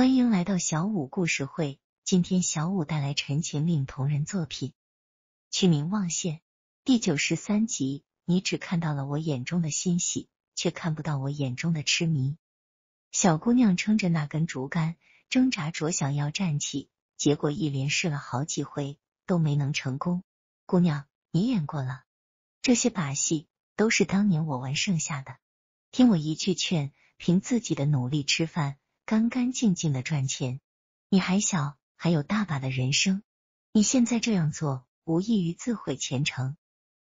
欢迎来到小五故事会。今天小五带来《陈情令》同人作品《取名望线》第九十三集。你只看到了我眼中的欣喜，却看不到我眼中的痴迷。小姑娘撑着那根竹竿，挣扎着想要站起，结果一连试了好几回都没能成功。姑娘，你演过了，这些把戏都是当年我玩剩下的。听我一句劝，凭自己的努力吃饭。干干净净的赚钱，你还小，还有大把的人生。你现在这样做，无异于自毁前程。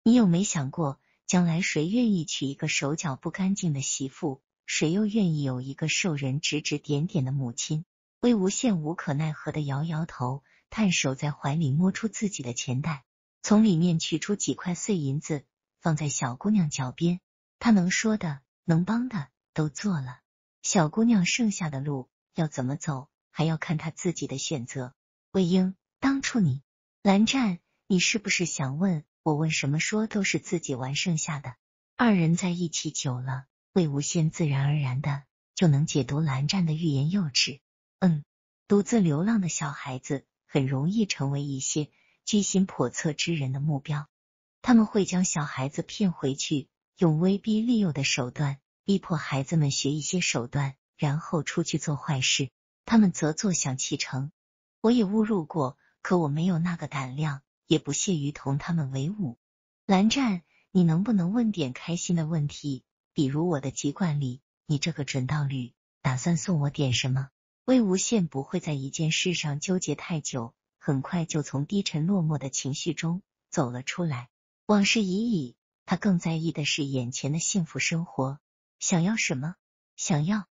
你有没想过，将来谁愿意娶一个手脚不干净的媳妇？谁又愿意有一个受人指指点点的母亲？魏无羡无可奈何的摇摇头，探手在怀里摸出自己的钱袋，从里面取出几块碎银子，放在小姑娘脚边。他能说的，能帮的，都做了。小姑娘剩下的路要怎么走，还要看她自己的选择。魏婴，当初你，蓝湛，你是不是想问我？问什么说都是自己玩剩下的。二人在一起久了，魏无羡自然而然的就能解读蓝湛的欲言又止。嗯，独自流浪的小孩子很容易成为一些居心叵测之人的目标，他们会将小孩子骗回去，用威逼利诱的手段。逼迫孩子们学一些手段，然后出去做坏事，他们则坐享其成。我也误入过，可我没有那个胆量，也不屑于同他们为伍。蓝湛，你能不能问点开心的问题？比如我的籍贯里，你这个准道侣打算送我点什么？魏无羡不会在一件事上纠结太久，很快就从低沉落寞的情绪中走了出来。往事已矣，他更在意的是眼前的幸福生活。想要什么？想要，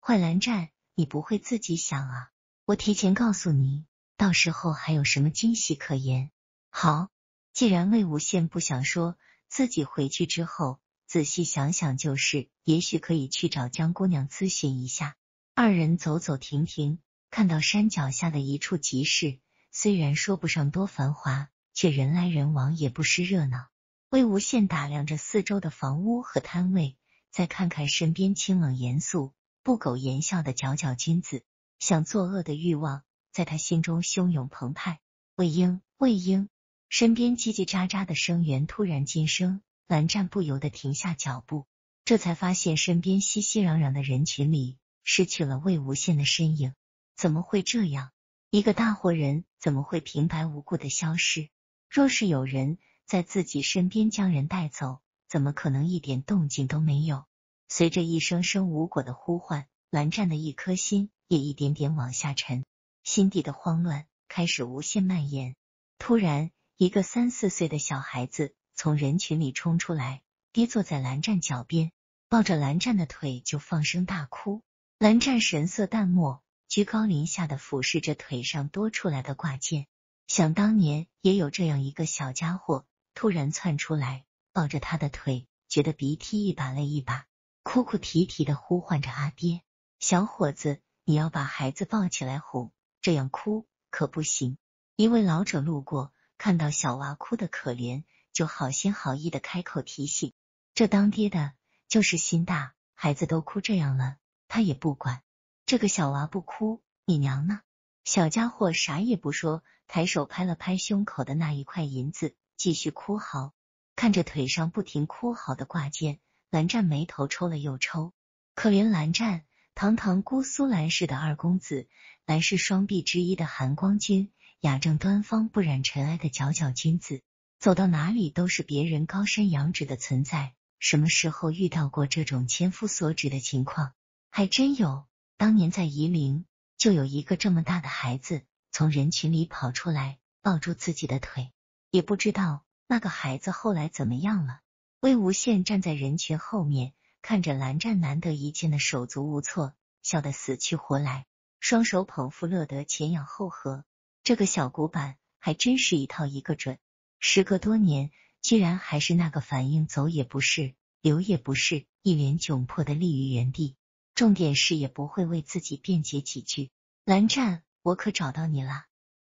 换蓝湛，你不会自己想啊！我提前告诉你，到时候还有什么惊喜可言？好，既然魏无羡不想说，自己回去之后仔细想想就是。也许可以去找江姑娘咨询一下。二人走走停停，看到山脚下的一处集市，虽然说不上多繁华，却人来人往，也不失热闹。魏无羡打量着四周的房屋和摊位。再看看身边清冷严肃、不苟言笑的皎皎君子，想作恶的欲望在他心中汹涌澎湃。魏婴，魏婴，身边叽叽喳喳的声源突然噤声，蓝湛不由得停下脚步，这才发现身边熙熙攘攘的人群里失去了魏无羡的身影。怎么会这样？一个大活人怎么会平白无故的消失？若是有人在自己身边将人带走？怎么可能一点动静都没有？随着一声声无果的呼唤，蓝湛的一颗心也一点点往下沉，心底的慌乱开始无限蔓延。突然，一个三四岁的小孩子从人群里冲出来，跌坐在蓝湛脚边，抱着蓝湛的腿就放声大哭。蓝湛神色淡漠，居高临下的俯视着腿上多出来的挂件。想当年，也有这样一个小家伙突然窜出来。抱着他的腿，觉得鼻涕一把泪一把，哭哭啼啼的呼唤着阿爹。小伙子，你要把孩子抱起来哄，这样哭可不行。一位老者路过，看到小娃哭的可怜，就好心好意的开口提醒：“这当爹的，就是心大，孩子都哭这样了，他也不管。这个小娃不哭，你娘呢？”小家伙啥也不说，抬手拍了拍胸口的那一块银子，继续哭嚎。看着腿上不停哭嚎的挂件，蓝湛眉头抽了又抽。可怜蓝湛，堂堂姑苏蓝氏的二公子，蓝氏双臂之一的寒光君，雅正端方、不染尘埃的皎皎君子，走到哪里都是别人高山仰止的存在。什么时候遇到过这种千夫所指的情况？还真有，当年在夷陵就有一个这么大的孩子，从人群里跑出来，抱住自己的腿，也不知道。那个孩子后来怎么样了？魏无羡站在人群后面，看着蓝湛难得一见的手足无措，笑得死去活来，双手捧腹，乐得前仰后合。这个小古板还真是一套一个准。时隔多年，居然还是那个反应，走也不是，留也不是，一脸窘迫的立于原地。重点是也不会为自己辩解几句。蓝湛，我可找到你了。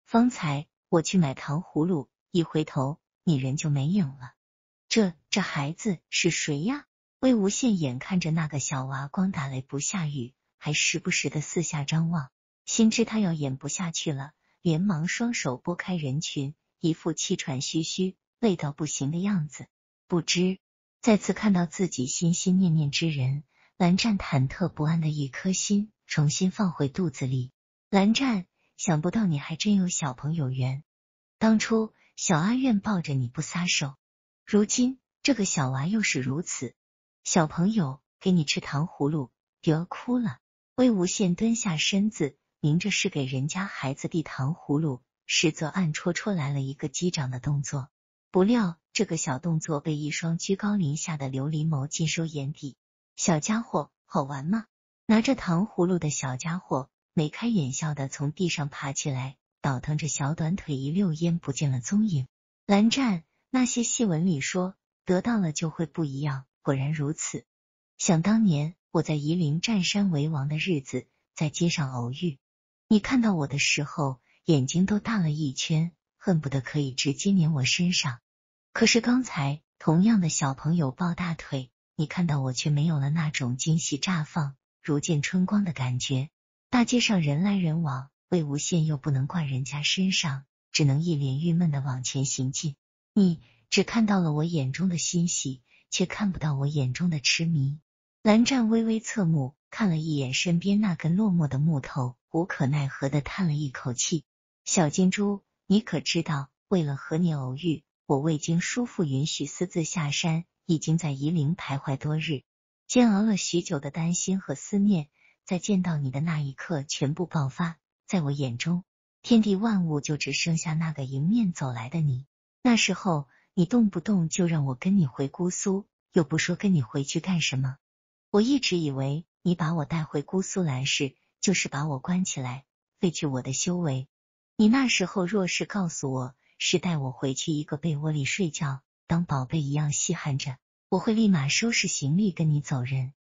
方才我去买糖葫芦，一回头。人就没影了。这这孩子是谁呀？魏无羡眼看着那个小娃光打雷不下雨，还时不时的四下张望，心知他要演不下去了，连忙双手拨开人群，一副气喘吁吁、累到不行的样子。不知再次看到自己心心念念之人，蓝湛忐忑不安的一颗心重新放回肚子里。蓝湛，想不到你还真有小朋友缘。当初小阿苑抱着你不撒手，如今这个小娃又是如此。小朋友，给你吃糖葫芦，儿哭了。魏无羡蹲下身子，明着是给人家孩子递糖葫芦，实则暗戳戳来了一个击掌的动作。不料这个小动作被一双居高临下的琉璃眸尽收眼底。小家伙，好玩吗？拿着糖葫芦的小家伙，眉开眼笑的从地上爬起来。倒腾着小短腿，一溜烟不见了踪影。蓝湛，那些戏文里说得到了就会不一样，果然如此。想当年我在夷陵占山为王的日子，在街上偶遇你，看到我的时候眼睛都大了一圈，恨不得可以直接粘我身上。可是刚才同样的小朋友抱大腿，你看到我却没有了那种惊喜绽放、如见春光的感觉。大街上人来人往。魏无羡又不能怪人家身上，只能一脸郁闷的往前行进。你只看到了我眼中的欣喜，却看不到我眼中的痴迷。蓝湛微微侧目看了一眼身边那根落寞的木头，无可奈何的叹了一口气。小金珠，你可知道，为了和你偶遇，我未经叔父允许私自下山，已经在夷陵徘徊多日，煎熬了许久的担心和思念，在见到你的那一刻全部爆发。在我眼中，天地万物就只剩下那个迎面走来的你。那时候，你动不动就让我跟你回姑苏，又不说跟你回去干什么。我一直以为你把我带回姑苏兰氏，就是把我关起来，废去我的修为。你那时候若是告诉我是带我回去一个被窝里睡觉，当宝贝一样稀罕着，我会立马收拾行李跟你走人。